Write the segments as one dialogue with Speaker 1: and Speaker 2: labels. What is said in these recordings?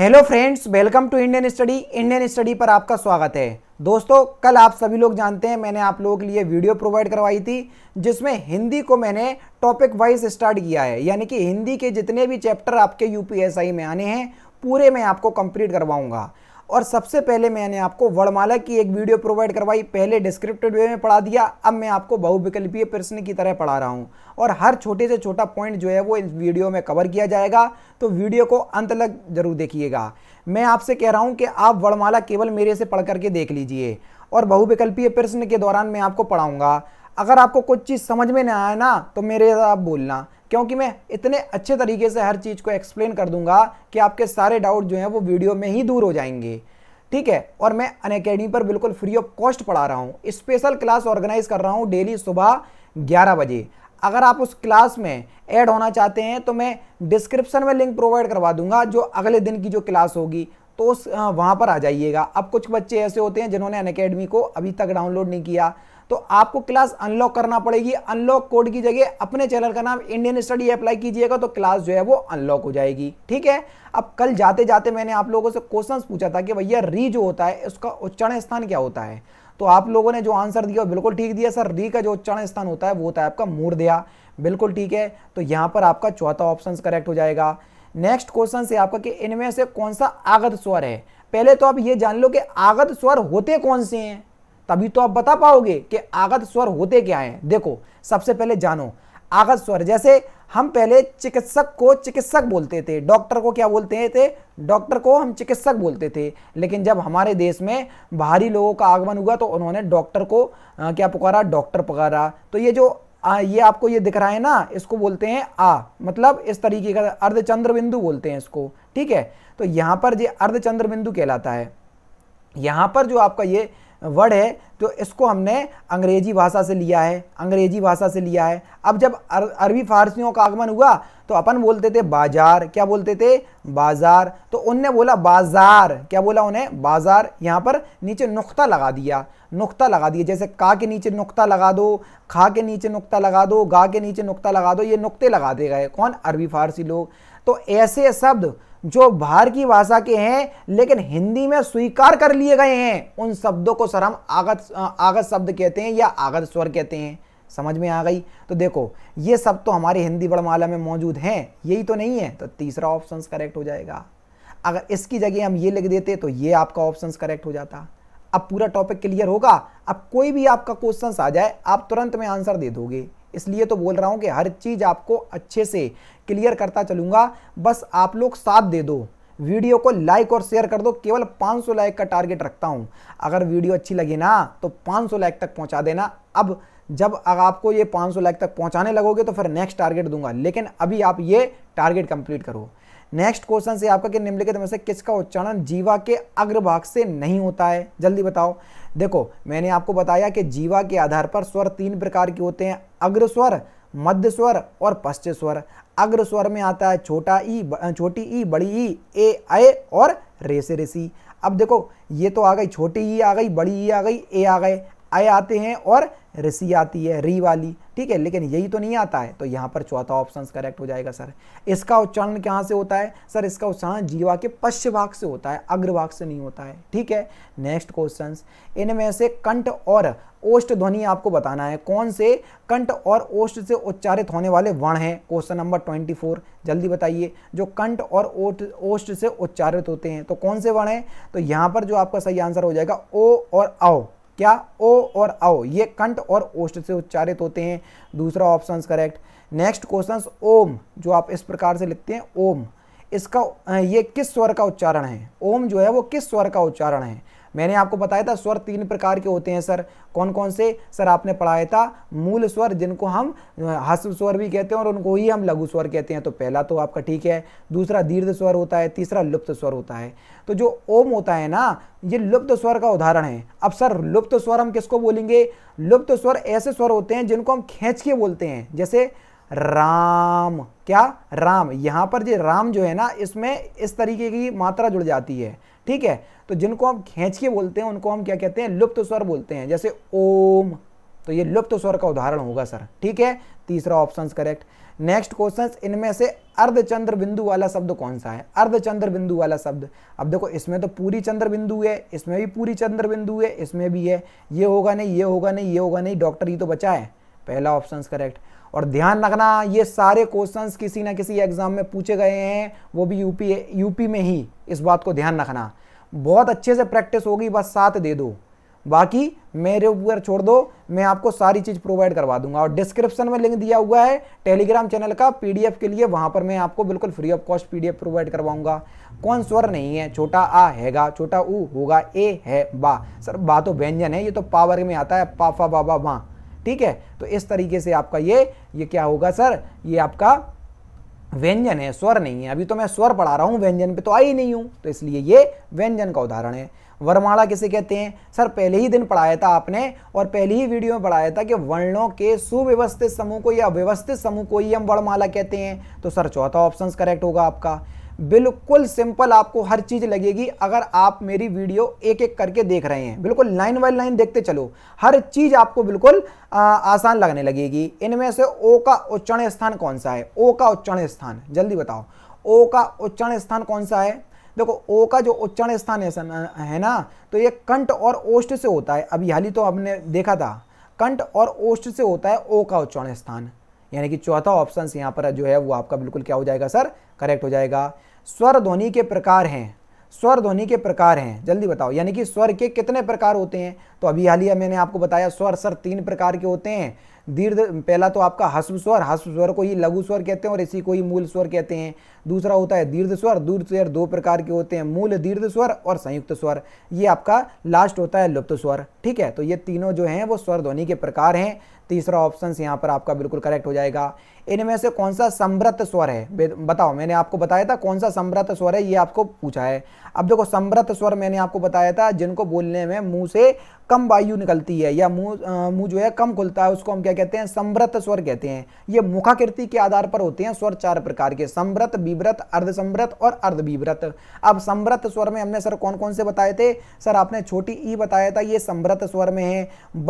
Speaker 1: hello friends welcome to Indian study Indian study पर आपका स्वागत है दोस्तों कल आप सभी लोग जानते हैं मैंने आप लोगों के लिए वीडियो प्रोवाइड करवाई थी जिसमें हिंदी को मैंने टॉपिक वाइज स्टार्ट किया है यानी कि हिंदी के जितने भी चैप्टर आपके यूपीएसआई में आने हैं पूरे मैं आपको कंप्लीट करवाऊंगा और सबसे पहले मैंने आपको वर्णमाला की एक वीडियो प्रोवाइड करवाई पहले डिस्क्रिप्टेड वे में पढ़ा दिया अब मैं आपको बहुविकल्पीय प्रश्न की तरह पढ़ा रहा हूँ और हर छोटे से छोटा पॉइंट जो है वो इस वीडियो में कवर किया जाएगा तो वीडियो को अंत तक जरूर देखिएगा मैं आपसे कह रहा हूँ कि आप वर्णमाला केवल मेरे से पढ़ करके देख लीजिए और बहुविकल्पीय प्रश्न के दौरान मैं आपको पढ़ाऊँगा अगर आपको कुछ चीज़ समझ में ना आए ना तो मेरे आप बोलना क्योंकि मैं इतने अच्छे तरीके से हर चीज़ को एक्सप्लेन कर दूंगा कि आपके सारे डाउट जो हैं वो वीडियो में ही दूर हो जाएंगे ठीक है और मैं अन पर बिल्कुल फ्री ऑफ कॉस्ट पढ़ा रहा हूँ स्पेशल क्लास ऑर्गेनाइज कर रहा हूँ डेली सुबह ग्यारह बजे अगर आप उस क्लास में ऐड होना चाहते हैं तो मैं डिस्क्रिप्शन में लिंक प्रोवाइड करवा दूंगा जो अगले दिन की जो क्लास होगी तो उस हाँ, वहाँ पर आ जाइएगा अब कुछ बच्चे ऐसे होते हैं जिन्होंने अन को अभी तक डाउनलोड नहीं किया तो आपको क्लास अनलॉक करना पड़ेगी अनलॉक कोड की जगह अपने चैनल का नाम इंडियन स्टडी अप्लाई कीजिएगा तो क्लास जो है वो अनलॉक हो जाएगी ठीक है अब कल जाते जाते मैंने आप लोगों से क्वेश्चन पूछा था कि भैया री जो होता है उसका उच्चारण स्थान क्या होता है तो आप लोगों ने जो आंसर दिया बिल्कुल ठीक दिया सर री का जो उच्चारण स्थान होता है वो होता है आपका मूर्दया बिल्कुल ठीक है तो यहाँ पर आपका चौथा ऑप्शन करेक्ट हो जाएगा नेक्स्ट क्वेश्चन से आपका कि इनमें से कौन सा आगत स्वर है पहले तो आप ये जान लो कि आगत स्वर होते कौन से हैं तभी तो आप बता पाओगे कि आगत स्वर होते क्या हैं देखो सबसे पहले जानो आगत स्वर जैसे हम पहले चिकित्सक को चिकित्सक बोलते थे डॉक्टर को क्या बोलते थे डॉक्टर को हम चिकित्सक बोलते थे लेकिन जब हमारे देश में बाहरी लोगों का आगमन हुआ तो उन्होंने डॉक्टर को क्या पुकारा डॉक्टर पुकारा तो ये जो आ, ये आपको ये दिख रहा है ना इसको बोलते हैं आ मतलब इस तरीके का अर्धचंद्र बिंदु बोलते हैं इसको ठीक है तो यहाँ पर ये अर्धचंद्र बिंदु कहलाता है यहाँ पर जो आपका ये वर्ड है तो इसको हमने अंग्रेजी भाषा से लिया है अंग्रेजी भाषा से लिया है अब जब अरबी फारसियों का आगमन हुआ तो अपन बोलते थे बाजार क्या बोलते थे बाजार तो उनने बोला बाजार क्या बोला उन्हें बाजार यहाँ पर नीचे नुक्ता लगा दिया नुक्ता लगा दिया जैसे का के नीचे नुक्ता लगा दो खा के नीचे नुक्ता लगा दो गा के नीचे नुक्ता लगा दो ये नुक्ते लगा दे गए कौन अरबी फारसी लोग तो ऐसे शब्द जो बाहर की भाषा के हैं लेकिन हिंदी में स्वीकार कर लिए गए हैं उन शब्दों को सर हम आगत आगत शब्द कहते हैं या आगत स्वर कहते हैं समझ में आ गई तो देखो ये सब तो हमारे हिंदी वर्णमाला में मौजूद हैं यही तो नहीं है तो तीसरा ऑप्शन करेक्ट हो जाएगा अगर इसकी जगह हम ये लिख देते तो ये आपका ऑप्शन करेक्ट हो जाता अब पूरा टॉपिक क्लियर होगा अब कोई भी आपका क्वेश्चन आ जाए आप तुरंत में आंसर दे दोगे इसलिए तो बोल रहा हूँ कि हर चीज़ आपको अच्छे से क्लियर करता चलूँगा बस आप लोग साथ दे दो वीडियो को लाइक और शेयर कर दो केवल 500 लाइक का टारगेट रखता हूँ अगर वीडियो अच्छी लगे ना तो 500 लाइक तक पहुँचा देना अब जब अगर आपको ये 500 लाइक तक पहुँचाने लगोगे तो फिर नेक्स्ट टारगेट दूंगा लेकिन अभी आप ये टारगेट कंप्लीट करो नेक्स्ट क्वेश्चन से आपका कि निम्नलिखित में से किसका उच्चारण जीवा के अग्रभाग से नहीं होता है जल्दी बताओ देखो मैंने आपको बताया कि जीवा के आधार पर स्वर तीन प्रकार के होते हैं अग्र स्वर मध्य स्वर और पश्चिम स्वर अग्र स्वर में आता है छोटा ई छोटी ई बड़ी ई ए ए और रेसे रेसी अब देखो ये तो आ गई छोटी ई आ गई बड़ी ई आ गई ए आ गए आए आते हैं और ऋषि आती है री वाली ठीक है लेकिन यही तो नहीं आता है तो यहाँ पर चौथा ऑप्शन करेक्ट हो जाएगा सर इसका उच्चारण कहाँ से होता है सर इसका उच्चारण जीवा के पश्चिभाग भाग से होता है अग्रभाग से नहीं होता है ठीक है नेक्स्ट क्वेश्चन इनमें से कंठ और ओष्ट ध्वनि आपको बताना है कौन से कंठ और ओष्ट से उच्चारित होने वाले वर्ण हैं क्वेश्चन नंबर ट्वेंटी फोर जल्दी बताइए जो कंठ और ओष्ट से उच्चारित होते हैं तो कौन से वर्ण हैं तो यहाँ पर जो आपका सही आंसर हो जाएगा ओ और आओ क्या ओ और आओ ये कंठ और ओष्ठ से उच्चारित होते हैं दूसरा ऑप्शन करेक्ट नेक्स्ट क्वेश्चन ओम जो आप इस प्रकार से लिखते हैं ओम इसका ये किस स्वर का उच्चारण है ओम जो है वो किस स्वर का उच्चारण है मैंने आपको बताया था स्वर तीन प्रकार के होते हैं सर कौन कौन से सर आपने पढ़ाया था मूल स्वर जिनको हम हस्व स्वर भी कहते हैं और उनको ही हम लघु स्वर कहते हैं तो पहला तो आपका ठीक है दूसरा दीर्घ स्वर होता है तीसरा लुप्त स्वर होता है तो जो ओम होता है ना ये लुप्त स्वर का उदाहरण है अब सर लुप्त स्वर हम किसको बोलेंगे लुप्त स्वर ऐसे स्वर होते हैं जिनको हम खींच के बोलते हैं जैसे राम क्या राम यहां पर जो राम जो है ना इसमें इस तरीके की मात्रा जुड़ जाती है ठीक है तो जिनको हम खींच के बोलते हैं उनको हम क्या कहते हैं लुप्त स्वर बोलते हैं जैसे ओम तो ये लुप्त स्वर का उदाहरण होगा सर ठीक है तीसरा ऑप्शन करेक्ट नेक्स्ट क्वेश्चन इनमें से अर्धचंद्र बिंदु वाला शब्द कौन सा है अर्धचंद्र बिंदु वाला शब्द अब देखो इसमें तो पूरी चंद्र बिंदु है इसमें भी पूरी चंद्र बिंदु है इसमें भी है ये होगा नहीं ये होगा नहीं ये होगा नहीं डॉक्टर ही तो बचा है पहला ऑप्शन करेक्ट और ध्यान रखना ये सारे क्वेश्चंस किसी ना किसी एग्ज़ाम में पूछे गए हैं वो भी यूपी यूपी में ही इस बात को ध्यान रखना बहुत अच्छे से प्रैक्टिस होगी बस साथ दे दो बाकी मेरे ऊपर छोड़ दो मैं आपको सारी चीज़ प्रोवाइड करवा दूंगा और डिस्क्रिप्शन में लिंक दिया हुआ है टेलीग्राम चैनल का पीडीएफ के लिए वहाँ पर मैं आपको बिल्कुल free of cost PDF provide करवाऊंगा कौन स्वर नहीं है छोटा आ हैगा छोटा ऊ होगा ए है बा सर बा तो व्यंजन है ये तो पावर में आता है पाफा बाबा बा, बा, बा ठीक है तो इस तरीके से आपका ये ये क्या होगा सर ये आपका व्यंजन है स्वर नहीं है अभी तो मैं स्वर पढ़ा रहा हूँ व्यंजन पे तो आई नहीं हूँ तो इसलिए ये व्यंजन का उदाहरण है वर्णमाला किसे कहते हैं सर पहले ही दिन पढ़ाया था आपने और पहले ही वीडियो में पढ़ाया था कि वर्णों के सुव्यवस्थित समूह को या व्यवस्थित समूह को ही हम वर्णमाला कहते हैं तो सर चौथा ऑप्शन करेक्ट होगा आपका बिल्कुल सिंपल आपको हर चीज़ लगेगी अगर आप मेरी वीडियो एक एक करके देख रहे हैं बिल्कुल लाइन बाई लाइन देखते चलो हर चीज़ आपको बिल्कुल आ, आसान लगने लगेगी इनमें से ओ का उच्चारण स्थान कौन सा है ओ का उच्चारण स्थान जल्दी बताओ ओ का उच्चारण स्थान कौन सा है देखो ओ का जो उच्चारण स्थान है ना तो ये कंठ और ओष्ठ से होता है अभी हाल ही तो हमने देखा था कंठ और ओष्ठ से होता है ओ का उच्चारण स्थान यानी कि चौथा ऑप्शन यहाँ पर जो है वो आपका बिल्कुल क्या हो जाएगा सर करेक्ट हो जाएगा स्वर ध्वनि के प्रकार हैं स्वर ध्वनि के प्रकार हैं जल्दी बताओ यानी कि स्वर के कितने प्रकार होते हैं तो अभी हालिया मैंने आपको बताया स्वर सर तीन प्रकार के होते हैं दीर्घ पहला तो आपका हस्व स्वर हस्व स्वर को ही लघु स्वर कहते हैं और इसी को ही मूल स्वर कहते हैं दूसरा होता है दीर्घ स्वर दीर्घ स्वर दो प्रकार के होते हैं मूल दीर्घ स्वर और संयुक्त स्वर ये आपका लास्ट होता है लुप्त स्वर ठीक है तो ये तीनों जो हैं वो स्वर ध्वनि के प्रकार हैं तीसरा ऑप्शन यहाँ पर आपका बिल्कुल करेक्ट हो जाएगा इनमें से कौन सा समृत स्वर है बताओ मैंने आपको बताया था कौन सा समृत स्वर है ये आपको पूछा है अब देखो समृत स्वर मैंने आपको बताया था जिनको बोलने में मुंह से कम वायु निकलती है या मुंह मुंह जो है कम खुलता है उसको हम क्या कहते हैं समृत स्वर कहते हैं ये मुखाकृति के आधार पर होते हैं स्वर चार प्रकार के समृत बी विव्रत अर्ध संव्रत और अर्ध विव्रत अब संव्रत स्वर में हमने सर कौन कौन से बताए थे सर आपने छोटी ई बताया था ये संव्रत स्वर में है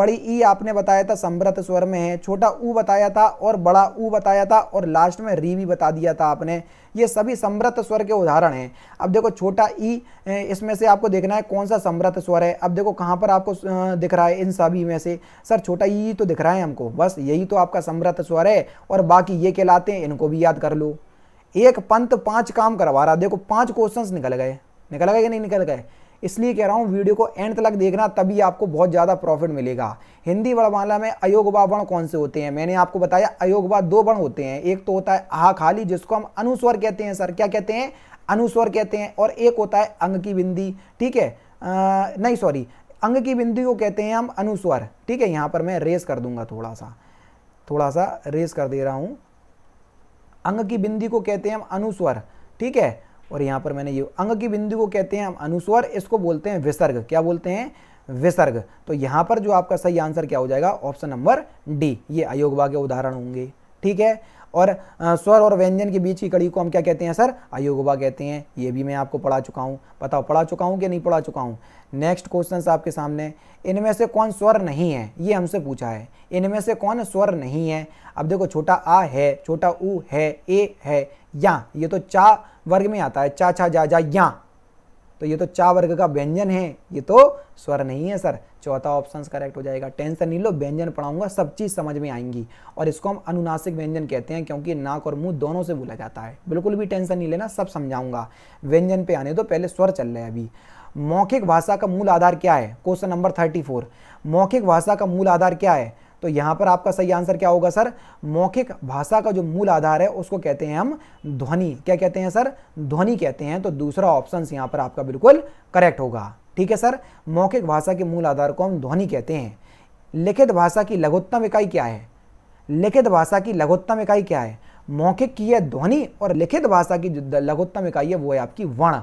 Speaker 1: बड़ी ई आपने बताया था संव्रत स्वर में है छोटा ऊ बताया था और बड़ा ऊ बताया था और लास्ट में री भी बता दिया था आपने ये सभी समृत स्वर के उदाहरण हैं अब देखो छोटा ई इसमें से आपको देखना है कौन सा समृत स्वर है अब देखो कहाँ पर आपको दिख रहा है इन सभी में से सर छोटा ई तो दिख रहा है हमको बस यही तो आपका समृत स्वर है और बाकी ये कहलाते हैं इनको भी याद कर लो एक पंत पांच काम करवा रहा देखो पांच क्वेश्चंस निकल गए निकल गए कि नहीं निकल गए इसलिए कह रहा हूँ वीडियो को एंड तक देखना तभी आपको बहुत ज़्यादा प्रॉफिट मिलेगा हिंदी वर्णमाला में अयोगवा वर्ण कौन से होते हैं मैंने आपको बताया अयोगवा दो वर्ण होते हैं एक तो होता है आहा खाली जिसको हम अनुस्वर कहते हैं सर क्या कहते हैं अनुस्वर कहते हैं और एक होता है अंग की बिंदी ठीक है नहीं सॉरी अंग की बिंदी को कहते हैं हम अनुस्वर ठीक है यहाँ पर मैं रेस कर दूंगा थोड़ा सा थोड़ा सा रेस कर दे रहा हूँ अंग की बिंदी को कहते हैं हम अनुस्वर ठीक है और यहाँ पर मैंने ये अंग की बिंदी को कहते हैं हम अनुस्वर इसको बोलते हैं विसर्ग क्या बोलते हैं विसर्ग तो यहाँ पर जो आपका सही आंसर क्या हो जाएगा ऑप्शन नंबर डी ये अयोगवा के उदाहरण होंगे ठीक है और स्वर और व्यंजन के बीच की कड़ी को हम क्या कहते हैं सर अयोगवा कहते हैं ये भी मैं आपको पढ़ा चुका हूँ बताओ पढ़ा चुका हूँ कि नहीं पढ़ा चुका हूँ नेक्स्ट क्वेश्चन आपके सामने इनमें से कौन स्वर नहीं है ये हमसे पूछा है इनमें से कौन स्वर नहीं है अब देखो छोटा आ है छोटा ऊ है ए है या ये तो चा वर्ग में आता है चा छा जा जा या तो ये तो चा वर्ग का व्यंजन है ये तो स्वर नहीं है सर चौथा ऑप्शन करेक्ट हो जाएगा टेंशन नहीं लो व्यंजन पढ़ाऊंगा सब चीज़ समझ में आएंगी और इसको हम अनुनासिक व्यंजन कहते हैं क्योंकि नाक और मुंह दोनों से बोला जाता है बिल्कुल भी टेंशन नहीं लेना सब समझाऊंगा व्यंजन पे आने दो पहले स्वर चल रहे हैं अभी मौखिक भाषा का मूल आधार क्या है क्वेश्चन नंबर थर्टी मौखिक भाषा का मूल आधार क्या है तो यहां पर आपका सही आंसर क्या होगा सर मौखिक भाषा का जो मूल आधार है उसको कहते हैं हम ध्वनि क्या कहते हैं सर ध्वनि कहते हैं तो दूसरा ऑप्शन यहां पर आपका बिल्कुल करेक्ट होगा ठीक है सर मौखिक भाषा के मूल आधार को हम ध्वनि कहते हैं लिखित भाषा की लघुत्तम इकाई क्या है लिखित भाषा की लघुत्तम इकाई क्या है मौखिक की है ध्वनि और लिखित भाषा की लघुत्तम इकाई है वो है आपकी वर्ण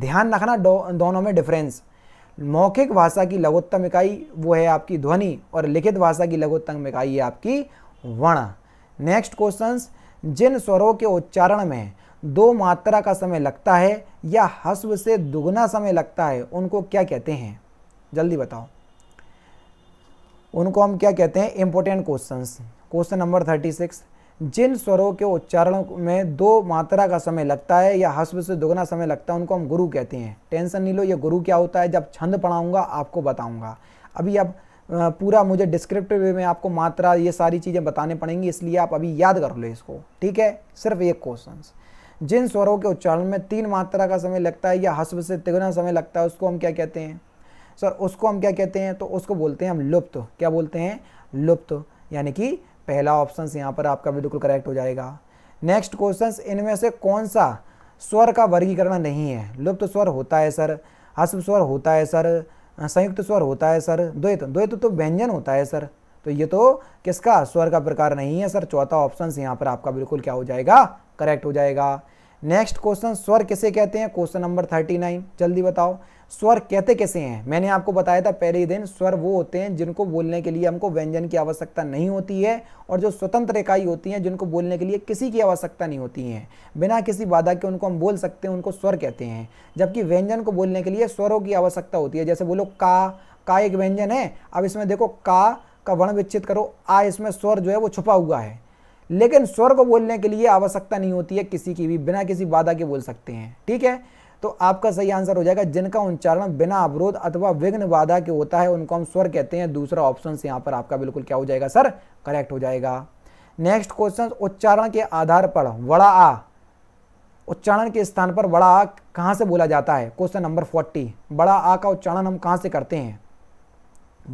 Speaker 1: ध्यान रखना दोनों में डिफरेंस मौखिक भाषा की लघुत्तम इकाई वो है आपकी ध्वनि और लिखित भाषा की लघुत्तम इकाई है आपकी वर्ण नेक्स्ट क्वेश्चन जिन स्वरों के उच्चारण में दो मात्रा का समय लगता है या हस्व से दुगना समय लगता है उनको क्या कहते हैं जल्दी बताओ उनको हम क्या कहते हैं important questions question number thirty six जिन स्वरों के उच्चारण में दो मात्रा का समय लगता है या हस्व से दोगुना समय लगता है उनको हम गुरु कहते हैं टेंशन नहीं लो ये गुरु क्या होता है जब छंद पढ़ाऊंगा आपको बताऊंगा अभी अब पूरा मुझे डिस्क्रिप्टिव वे में आपको मात्रा ये सारी चीज़ें बताने पड़ेंगी इसलिए आप अभी याद कर लो इसको ठीक है सिर्फ एक क्वेश्चन जिन स्वरों के उच्चारण में तीन मात्रा का समय लगता है या हस्व से तिगुना समय लगता है उसको हम क्या कहते हैं सर उसको हम क्या कहते हैं तो उसको बोलते हैं हम लुप्त क्या बोलते हैं लुप्त यानी कि पहला ऑप्शन यहाँ पर आपका बिल्कुल करेक्ट हो जाएगा नेक्स्ट क्वेश्चन इनमें से कौन सा स्वर का वर्गीकरण नहीं है लुप्त तो स्वर होता है सर हस्व स्वर होता है सर संयुक्त स्वर होता है सर द्वैत द्वैत तो व्यंजन होता है सर तो ये तो किसका स्वर का प्रकार नहीं है सर चौथा ऑप्शन यहाँ पर आपका बिल्कुल क्या हो जाएगा करेक्ट हो जाएगा नेक्स्ट क्वेश्चन स्वर किसे कहते हैं क्वेश्चन नंबर थर्टी नाइन जल्दी बताओ स्वर कहते कैसे हैं मैंने आपको बताया था पहले ही दिन स्वर वो होते हैं जिनको बोलने के लिए हमको व्यंजन की आवश्यकता नहीं होती है और जो स्वतंत्र इकाई होती हैं जिनको बोलने के लिए किसी की आवश्यकता नहीं होती है बिना किसी बाधा के उनको हम बोल सकते हैं उनको स्वर कहते हैं जबकि व्यंजन को बोलने के लिए स्वरों की आवश्यकता होती है जैसे बोलो का का एक व्यंजन है अब इसमें देखो का का वर्ण विच्छित करो आ इसमें स्वर जो है वो छुपा हुआ है लेकिन स्वर को बोलने के लिए आवश्यकता नहीं होती है किसी की भी बिना किसी बाधा के बोल सकते हैं ठीक है तो आपका सही आंसर हो जाएगा जिनका उच्चारण बिना अवरोध अथवा विघ्न बाधा के होता है उनको हम स्वर कहते हैं दूसरा ऑप्शन यहां पर आपका बिल्कुल क्या हो जाएगा सर करेक्ट हो जाएगा नेक्स्ट क्वेश्चन उच्चारण के आधार पर वड़ा आ उच्चारण के स्थान पर बड़ा आ कहां से बोला जाता है क्वेश्चन नंबर फोर्टी बड़ा आ का उच्चारण हम कहां से करते हैं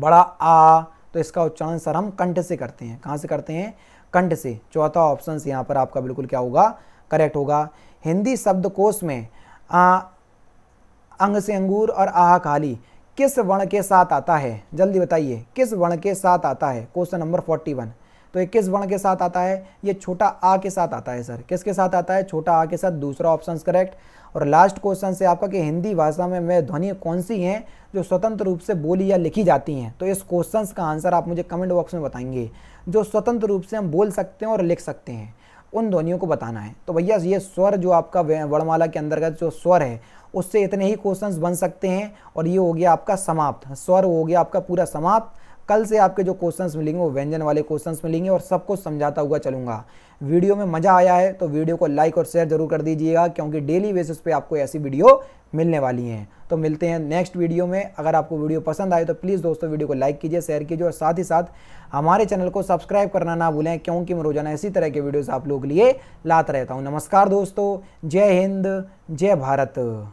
Speaker 1: बड़ा आ तो इसका उच्चारण सर हम कंठ से करते हैं कहां से करते हैं कंठ से चौथा ऑप्शन यहां पर आपका बिल्कुल क्या होगा करेक्ट होगा हिंदी शब्दकोश में अंग से अंगूर और आह काली किस वर्ण के साथ आता है जल्दी बताइए किस वर्ण के साथ आता है क्वेश्चन नंबर फोर्टी वन तो ये किस वर्ण के साथ आता है ये छोटा आ के साथ आता है सर किसके साथ आता है छोटा आ के साथ दूसरा ऑप्शन करेक्ट और लास्ट क्वेश्चन से आपका कि हिंदी भाषा में वह ध्वनि कौन सी हैं जो स्वतंत्र रूप से बोली या लिखी जाती हैं तो इस क्वेश्चन का आंसर आप मुझे कमेंट बॉक्स में बताएंगे जो स्वतंत्र रूप से हम बोल सकते हैं और लिख सकते हैं उन ध्वनियों को बताना है तो भैया ये स्वर जो आपका वर्णमाला के अंतर्गत जो स्वर है उससे इतने ही क्वेश्चंस बन सकते हैं और ये हो गया आपका समाप्त स्वर हो गया आपका पूरा समाप्त कल से आपके जो क्वेश्चंस मिलेंगे वो व्यंजन वाले क्वेश्चंस मिलेंगे और सब कुछ समझाता हुआ चलूंगा वीडियो में मज़ा आया है तो वीडियो को लाइक और शेयर जरूर कर दीजिएगा क्योंकि डेली बेसिस पे आपको ऐसी वीडियो मिलने वाली हैं तो मिलते हैं नेक्स्ट वीडियो में अगर आपको वीडियो पसंद आए तो प्लीज़ दोस्तों वीडियो को लाइक कीजिए शेयर कीजिए और साथ ही साथ हमारे चैनल को सब्सक्राइब करना ना भूलें क्योंकि मैं रोजाना इसी तरह के वीडियोज़ आप लोगों के लिए लाता रहता हूँ नमस्कार दोस्तों जय हिंद जय भारत